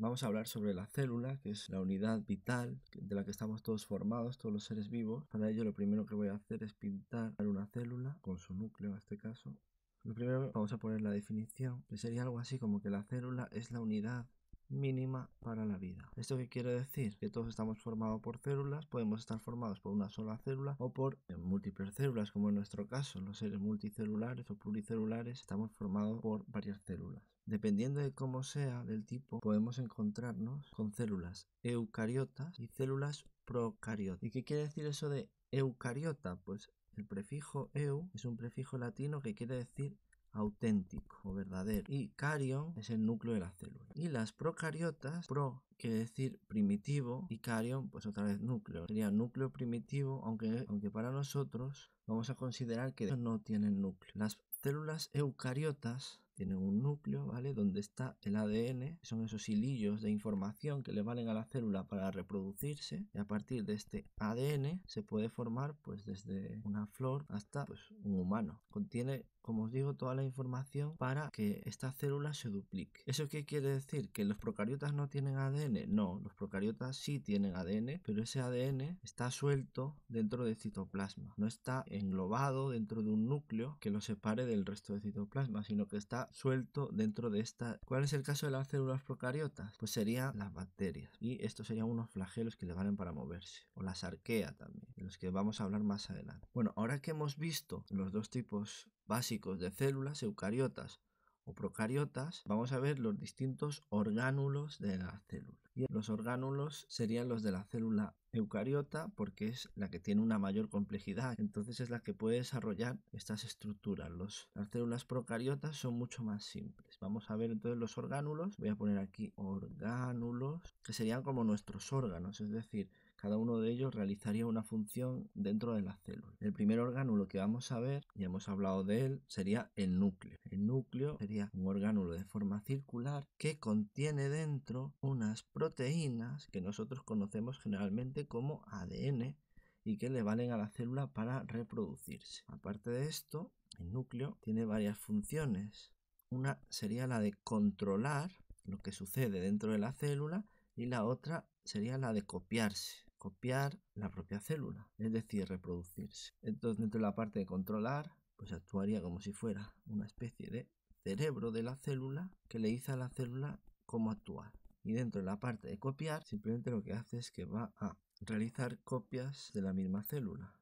Vamos a hablar sobre la célula, que es la unidad vital de la que estamos todos formados, todos los seres vivos. Para ello lo primero que voy a hacer es pintar una célula, con su núcleo en este caso. Lo primero vamos a poner la definición, que sería algo así como que la célula es la unidad mínima para la vida. ¿Esto qué quiere decir? Que todos estamos formados por células, podemos estar formados por una sola célula o por múltiples células, como en nuestro caso, los seres multicelulares o pluricelulares, estamos formados por varias células. Dependiendo de cómo sea, del tipo, podemos encontrarnos con células eucariotas y células procariotas. ¿Y qué quiere decir eso de eucariota? Pues el prefijo eu es un prefijo latino que quiere decir auténtico o verdadero y carion es el núcleo de la célula. Y las procariotas, pro quiere decir primitivo y carion, pues otra vez núcleo. Sería núcleo primitivo, aunque, aunque para nosotros vamos a considerar que no tienen núcleo. Las células eucariotas tiene un núcleo, ¿vale? Donde está el ADN, son esos hilillos de información que le valen a la célula para reproducirse y a partir de este ADN se puede formar pues desde una flor hasta pues, un humano. Contiene como os digo, toda la información para que esta célula se duplique. ¿Eso qué quiere decir? ¿Que los procariotas no tienen ADN? No, los procariotas sí tienen ADN, pero ese ADN está suelto dentro del citoplasma. No está englobado dentro de un núcleo que lo separe del resto de citoplasma, sino que está suelto dentro de esta. ¿Cuál es el caso de las células procariotas? Pues serían las bacterias. Y estos serían unos flagelos que le valen para moverse. O las arqueas también, de los que vamos a hablar más adelante. Bueno, ahora que hemos visto los dos tipos básicos de células eucariotas o procariotas, vamos a ver los distintos orgánulos de la célula. los orgánulos serían los de la célula eucariota porque es la que tiene una mayor complejidad, entonces es la que puede desarrollar estas estructuras. las células procariotas son mucho más simples. Vamos a ver entonces los orgánulos, voy a poner aquí orgánulos, que serían como nuestros órganos, es decir, cada uno de ellos realizaría una función dentro de la célula. El primer orgánulo que vamos a ver, ya hemos hablado de él, sería el núcleo. El núcleo sería un orgánulo de forma circular que contiene dentro unas proteínas que nosotros conocemos generalmente como ADN y que le valen a la célula para reproducirse. Aparte de esto, el núcleo tiene varias funciones. Una sería la de controlar lo que sucede dentro de la célula y la otra sería la de copiarse copiar la propia célula, es decir, reproducirse. Entonces, dentro de la parte de controlar, pues actuaría como si fuera una especie de cerebro de la célula que le dice a la célula cómo actuar. Y dentro de la parte de copiar, simplemente lo que hace es que va a realizar copias de la misma célula.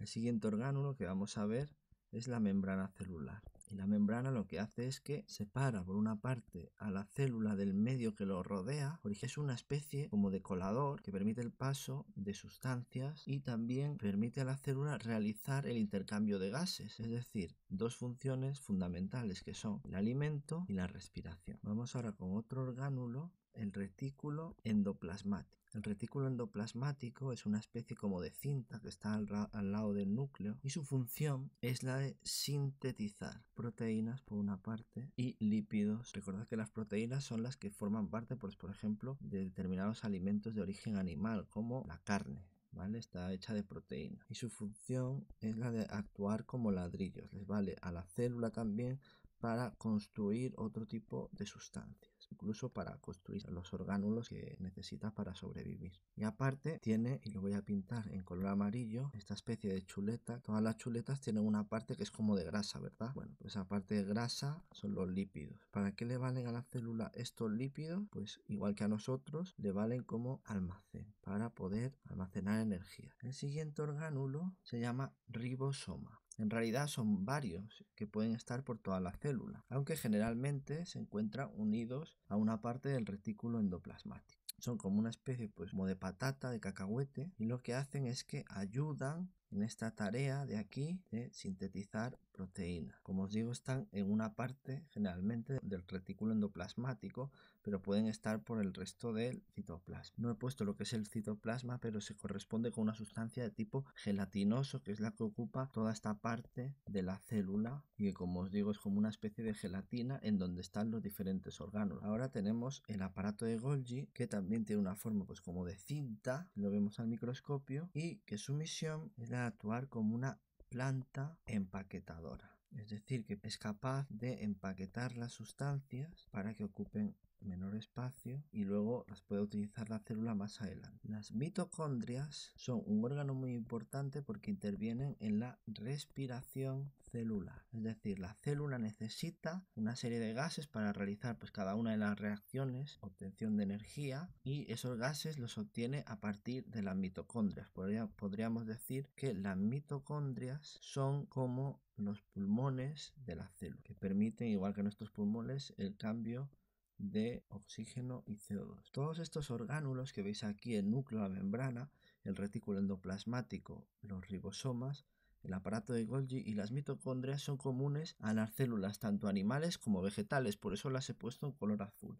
El siguiente orgánulo que vamos a ver es la membrana celular. Y la membrana lo que hace es que separa por una parte a la célula del medio que lo rodea, porque es una especie como de colador que permite el paso de sustancias y también permite a la célula realizar el intercambio de gases, es decir, dos funciones fundamentales que son el alimento y la respiración. Vamos ahora con otro orgánulo el retículo endoplasmático. El retículo endoplasmático es una especie como de cinta que está al, lado del núcleo y su función es la de sintetizar proteínas por una parte y lípidos. Recordad que las proteínas son las que forman parte, pues, por ejemplo, de determinados alimentos de origen animal como la carne. ¿Vale? Está hecha de proteína y su función es la de actuar como ladrillos. Les vale a la célula también para construir otro tipo de sustancia incluso para construir los orgánulos que necesita para sobrevivir. Y aparte tiene, y lo voy a pintar en color amarillo, esta especie de chuleta. Todas las chuletas tienen una parte que es como de grasa, ¿verdad? Bueno, pues esa parte de grasa son los lípidos. ¿Para qué le valen a la célula estos lípidos? Pues igual que a nosotros, le valen como almacén, para poder almacenar energía. El siguiente orgánulo se llama ribosoma. En realidad son varios que pueden estar por toda la célula, aunque generalmente se encuentran unidos a una parte del retículo endoplasmático. Son como una especie pues, de patata, de cacahuete, y lo que hacen es que ayudan en esta tarea de aquí de sintetizar proteína. Como os digo, están en una parte generalmente del retículo endoplasmático, pero pueden estar por el resto del citoplasma. No he puesto lo que es el citoplasma, pero se corresponde con una sustancia de tipo gelatinoso, que es la que ocupa toda esta parte de la célula y que, como os digo, es como una especie de gelatina en donde están los diferentes órganos. Ahora tenemos el aparato de Golgi, que también tiene una forma pues como de cinta, lo vemos al microscopio, y que su misión es la de actuar como una planta empaquetadora. Es decir, que es capaz de empaquetar las sustancias para que ocupen menor espacio y luego las puede utilizar la célula más adelante. Las mitocondrias son un órgano muy importante porque intervienen en la respiración celular. Es decir, la célula necesita una serie de gases para realizar pues, cada una de las reacciones, obtención de energía y esos gases los obtiene a partir de las mitocondrias. podríamos decir que las mitocondrias son como los pulmones de la célula, que permiten, igual que nuestros pulmones, el cambio de oxígeno y CO2. Todos estos orgánulos que veis aquí, el núcleo, la membrana, el retículo endoplasmático, los ribosomas, el aparato de Golgi y las mitocondrias son comunes a las células tanto animales como vegetales, por eso las he puesto en color azul.